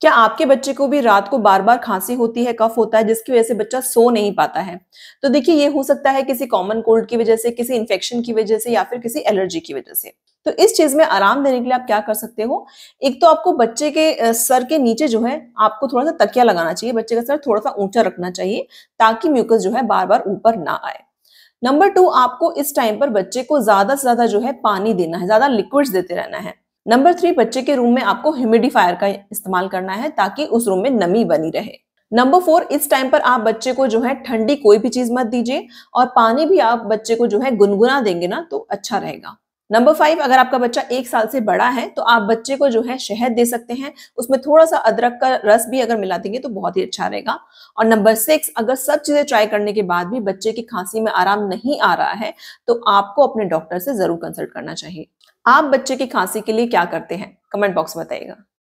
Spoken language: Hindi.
क्या आपके बच्चे को भी रात को बार बार खांसी होती है कफ होता है जिसकी वजह से बच्चा सो नहीं पाता है तो देखिए ये हो सकता है किसी कॉमन कोल्ड की वजह से किसी इन्फेक्शन की वजह से या फिर किसी एलर्जी की वजह से तो इस चीज में आराम देने के लिए आप क्या कर सकते हो एक तो आपको बच्चे के सर के नीचे जो है आपको थोड़ा सा तकिया लगाना चाहिए बच्चे का सर थोड़ा सा ऊंचा रखना चाहिए ताकि म्यूकस जो है बार बार ऊपर ना आए नंबर टू आपको इस टाइम पर बच्चे को ज्यादा से ज्यादा जो है पानी देना है ज्यादा लिक्विड्स देते रहना है नंबर थ्री बच्चे के रूम में आपको ह्यूमिडिफायर का इस्तेमाल करना है ताकि उस रूम में नमी बनी रहे नंबर फोर इस टाइम पर आप बच्चे को जो है ठंडी कोई भी चीज मत दीजिए और पानी भी आप बच्चे को जो है गुनगुना देंगे ना तो अच्छा रहेगा नंबर फाइव अगर आपका बच्चा एक साल से बड़ा है तो आप बच्चे को जो है शहद दे सकते हैं उसमें थोड़ा सा अदरक का रस भी अगर मिला देंगे तो बहुत ही अच्छा रहेगा और नंबर सिक्स अगर सब चीज़ें ट्राई करने के बाद भी बच्चे की खांसी में आराम नहीं आ रहा है तो आपको अपने डॉक्टर से ज़रूर कंसल्ट करना चाहिए आप बच्चे की खांसी के लिए क्या करते हैं कमेंट बॉक्स में बताइएगा